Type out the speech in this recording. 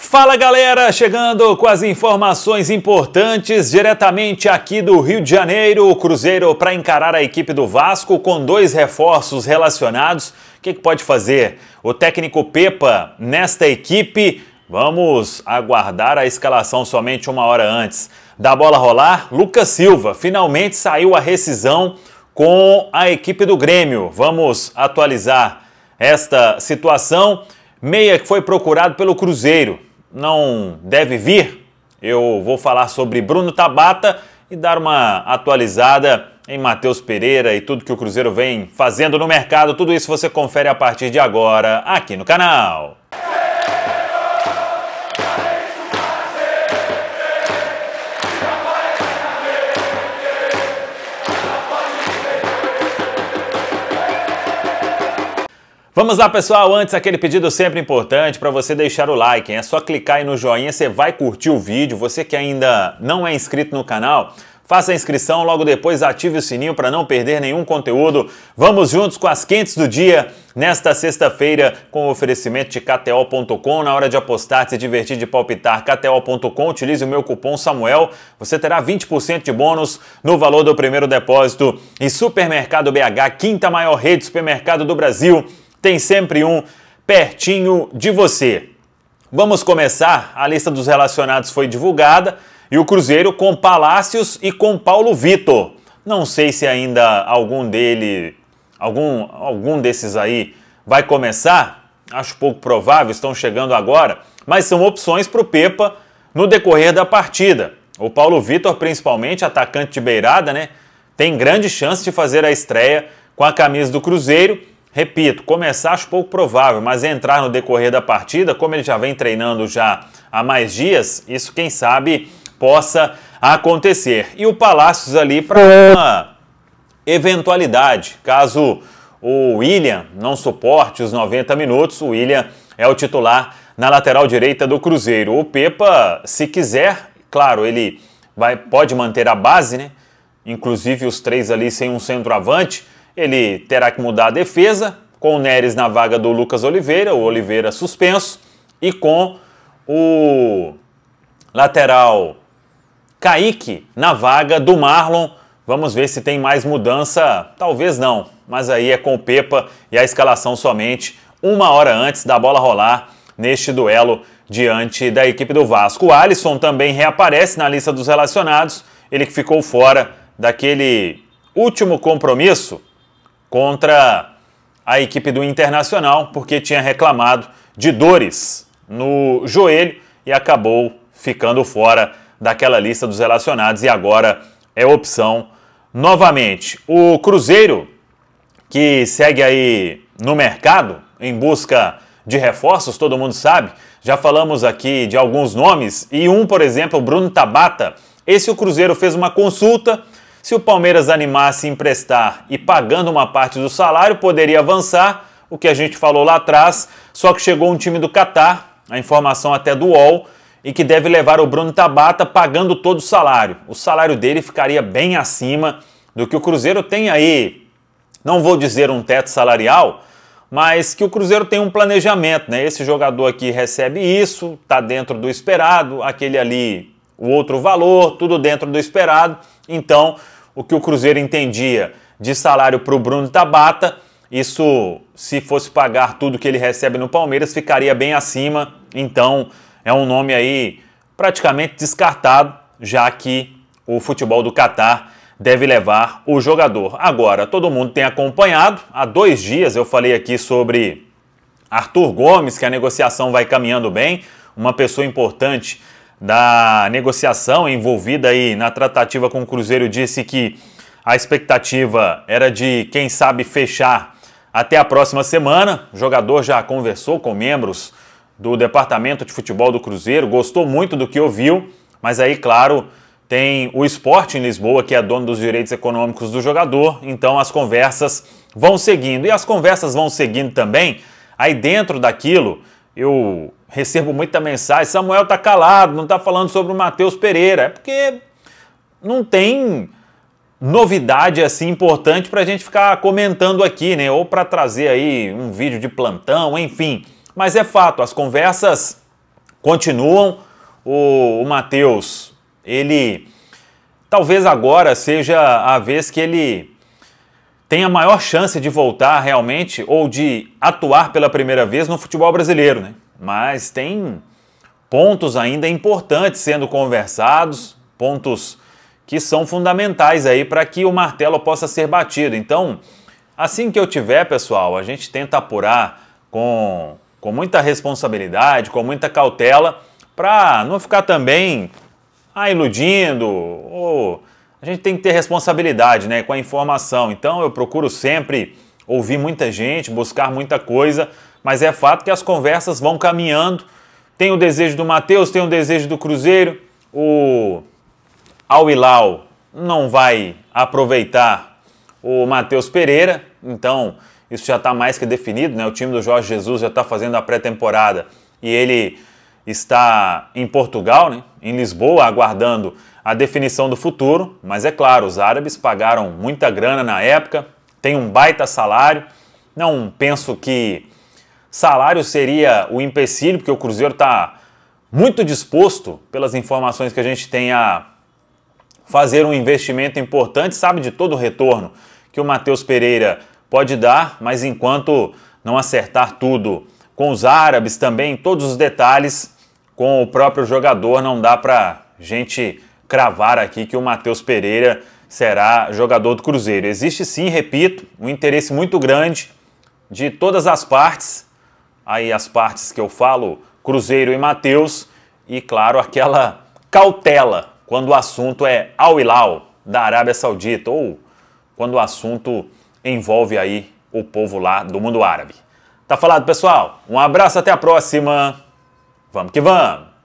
Fala galera, chegando com as informações importantes diretamente aqui do Rio de Janeiro. O Cruzeiro para encarar a equipe do Vasco com dois reforços relacionados. O que, que pode fazer o técnico Pepa nesta equipe? Vamos aguardar a escalação somente uma hora antes. Da bola rolar, Lucas Silva finalmente saiu a rescisão com a equipe do Grêmio. Vamos atualizar esta situação. Meia que foi procurado pelo Cruzeiro não deve vir, eu vou falar sobre Bruno Tabata e dar uma atualizada em Matheus Pereira e tudo que o Cruzeiro vem fazendo no mercado. Tudo isso você confere a partir de agora aqui no canal. Vamos lá, pessoal. Antes, aquele pedido sempre importante para você deixar o like. Hein? É só clicar aí no joinha, você vai curtir o vídeo. Você que ainda não é inscrito no canal, faça a inscrição. Logo depois, ative o sininho para não perder nenhum conteúdo. Vamos juntos com as quentes do dia nesta sexta-feira com o oferecimento de KTO.com. Na hora de apostar, se divertir, de palpitar, KTO.com. Utilize o meu cupom SAMUEL. Você terá 20% de bônus no valor do primeiro depósito. E Supermercado BH, quinta maior rede de supermercado do Brasil tem sempre um pertinho de você. Vamos começar. A lista dos relacionados foi divulgada e o Cruzeiro com Palácios e com Paulo Vitor. Não sei se ainda algum dele, algum, algum desses aí vai começar. Acho pouco provável, estão chegando agora, mas são opções para o Pepa no decorrer da partida. O Paulo Vitor, principalmente, atacante de beirada, né? Tem grande chance de fazer a estreia com a camisa do Cruzeiro repito, começar acho pouco provável, mas entrar no decorrer da partida, como ele já vem treinando já há mais dias, isso quem sabe possa acontecer. E o Palácios ali para é. uma eventualidade, caso o William não suporte os 90 minutos, o William é o titular na lateral direita do Cruzeiro. O Pepa, se quiser, claro, ele vai, pode manter a base, né? Inclusive os três ali sem um centroavante, ele terá que mudar a defesa, com o Neres na vaga do Lucas Oliveira, o Oliveira suspenso, e com o lateral Kaique na vaga do Marlon. Vamos ver se tem mais mudança, talvez não, mas aí é com o Pepa e a escalação somente uma hora antes da bola rolar neste duelo diante da equipe do Vasco. O Alisson também reaparece na lista dos relacionados, ele que ficou fora daquele último compromisso contra a equipe do Internacional, porque tinha reclamado de dores no joelho e acabou ficando fora daquela lista dos relacionados e agora é opção novamente. O Cruzeiro, que segue aí no mercado em busca de reforços, todo mundo sabe, já falamos aqui de alguns nomes e um, por exemplo, Bruno Tabata. Esse o Cruzeiro fez uma consulta se o Palmeiras animasse em emprestar e pagando uma parte do salário, poderia avançar, o que a gente falou lá atrás, só que chegou um time do Catar, a informação até do UOL, e que deve levar o Bruno Tabata pagando todo o salário. O salário dele ficaria bem acima do que o Cruzeiro tem aí. Não vou dizer um teto salarial, mas que o Cruzeiro tem um planejamento, né? Esse jogador aqui recebe isso, tá dentro do esperado, aquele ali o outro valor, tudo dentro do esperado. Então, o que o Cruzeiro entendia de salário para o Bruno Tabata, isso, se fosse pagar tudo que ele recebe no Palmeiras, ficaria bem acima. Então, é um nome aí praticamente descartado, já que o futebol do Catar deve levar o jogador. Agora, todo mundo tem acompanhado. Há dois dias eu falei aqui sobre Arthur Gomes, que a negociação vai caminhando bem, uma pessoa importante da negociação envolvida aí na tratativa com o Cruzeiro disse que a expectativa era de, quem sabe, fechar até a próxima semana. O jogador já conversou com membros do departamento de futebol do Cruzeiro, gostou muito do que ouviu, mas aí, claro, tem o esporte em Lisboa, que é dono dos direitos econômicos do jogador, então as conversas vão seguindo. E as conversas vão seguindo também aí dentro daquilo eu recebo muita mensagem, Samuel tá calado, não tá falando sobre o Matheus Pereira. É porque não tem novidade assim importante para a gente ficar comentando aqui, né? Ou para trazer aí um vídeo de plantão, enfim. Mas é fato, as conversas continuam. O, o Matheus, ele talvez agora seja a vez que ele tem a maior chance de voltar realmente ou de atuar pela primeira vez no futebol brasileiro, né? Mas tem pontos ainda importantes sendo conversados, pontos que são fundamentais aí para que o martelo possa ser batido. Então, assim que eu tiver, pessoal, a gente tenta apurar com, com muita responsabilidade, com muita cautela, para não ficar também ah, iludindo ou a gente tem que ter responsabilidade né, com a informação. Então eu procuro sempre ouvir muita gente, buscar muita coisa, mas é fato que as conversas vão caminhando. Tem o desejo do Matheus, tem o desejo do Cruzeiro. O al não vai aproveitar o Matheus Pereira, então isso já está mais que definido, né? O time do Jorge Jesus já está fazendo a pré-temporada e ele está em Portugal, né? em Lisboa, aguardando a definição do futuro, mas é claro, os árabes pagaram muita grana na época, tem um baita salário. Não penso que salário seria o empecilho, porque o Cruzeiro está muito disposto, pelas informações que a gente tem, a fazer um investimento importante, sabe de todo o retorno que o Matheus Pereira pode dar, mas enquanto não acertar tudo com os árabes também, todos os detalhes com o próprio jogador, não dá para gente cravar aqui que o Matheus Pereira será jogador do Cruzeiro. Existe sim, repito, um interesse muito grande de todas as partes, aí as partes que eu falo, Cruzeiro e Matheus, e claro, aquela cautela quando o assunto é Al Hilal da Arábia Saudita ou quando o assunto envolve aí o povo lá do mundo árabe. Tá falado, pessoal? Um abraço, até a próxima. Vamos que vamos.